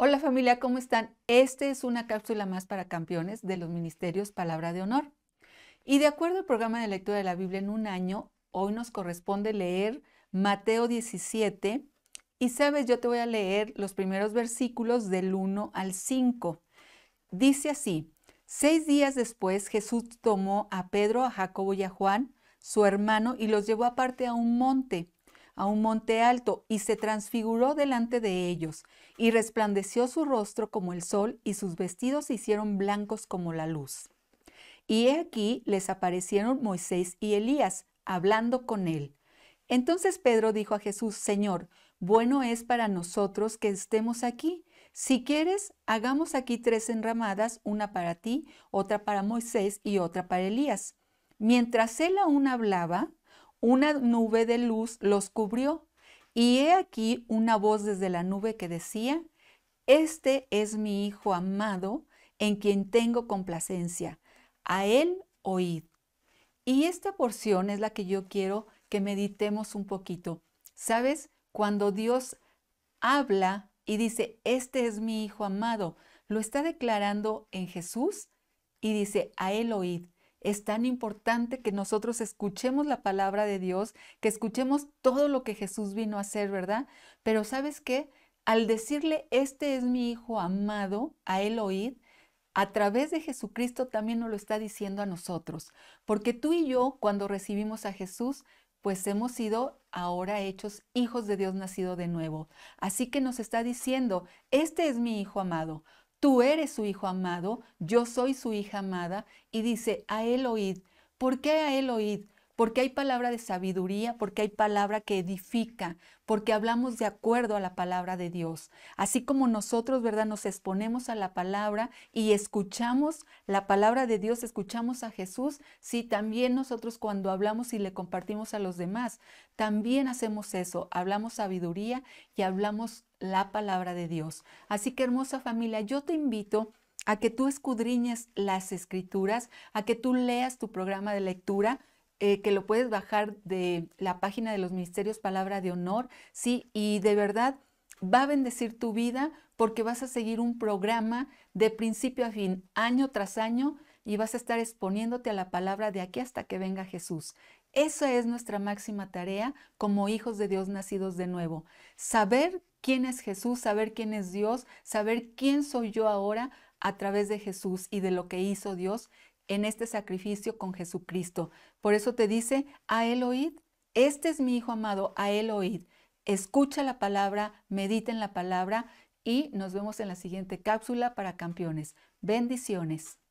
Hola familia, ¿cómo están? Este es una cápsula más para campeones de los ministerios Palabra de Honor. Y de acuerdo al programa de lectura de la Biblia en un año, hoy nos corresponde leer Mateo 17. Y sabes, yo te voy a leer los primeros versículos del 1 al 5. Dice así, seis días después Jesús tomó a Pedro, a Jacobo y a Juan, su hermano, y los llevó aparte a un monte a un monte alto y se transfiguró delante de ellos, y resplandeció su rostro como el sol, y sus vestidos se hicieron blancos como la luz. Y he aquí les aparecieron Moisés y Elías, hablando con él. Entonces Pedro dijo a Jesús, Señor, bueno es para nosotros que estemos aquí. Si quieres, hagamos aquí tres enramadas, una para ti, otra para Moisés y otra para Elías. Mientras él aún hablaba, una nube de luz los cubrió. Y he aquí una voz desde la nube que decía, Este es mi Hijo amado, en quien tengo complacencia. A él oíd. Y esta porción es la que yo quiero que meditemos un poquito. ¿Sabes? Cuando Dios habla y dice, este es mi Hijo amado, lo está declarando en Jesús y dice, a él oíd es tan importante que nosotros escuchemos la palabra de Dios, que escuchemos todo lo que Jesús vino a hacer, ¿verdad? Pero sabes qué? Al decirle, este es mi Hijo amado, a él oír, a través de Jesucristo también nos lo está diciendo a nosotros, porque tú y yo, cuando recibimos a Jesús, pues hemos sido ahora hechos hijos de Dios nacido de nuevo. Así que nos está diciendo, este es mi Hijo amado, Tú eres su hijo amado, yo soy su hija amada, y dice, a él oíd. ¿Por qué a él oíd? Porque hay palabra de sabiduría, porque hay palabra que edifica, porque hablamos de acuerdo a la palabra de Dios. Así como nosotros, ¿verdad? Nos exponemos a la palabra y escuchamos la palabra de Dios, escuchamos a Jesús, sí, también nosotros cuando hablamos y le compartimos a los demás, también hacemos eso, hablamos sabiduría y hablamos la palabra de Dios. Así que hermosa familia, yo te invito a que tú escudriñes las escrituras, a que tú leas tu programa de lectura, eh, que lo puedes bajar de la página de los ministerios Palabra de Honor, ¿sí? Y de verdad va a bendecir tu vida porque vas a seguir un programa de principio a fin, año tras año, y vas a estar exponiéndote a la palabra de aquí hasta que venga Jesús. Esa es nuestra máxima tarea como hijos de Dios nacidos de nuevo. Saber quién es Jesús, saber quién es Dios, saber quién soy yo ahora a través de Jesús y de lo que hizo Dios en este sacrificio con Jesucristo. Por eso te dice, a él oíd, este es mi Hijo amado, a él oíd. Escucha la palabra, medita en la palabra y nos vemos en la siguiente cápsula para campeones. Bendiciones.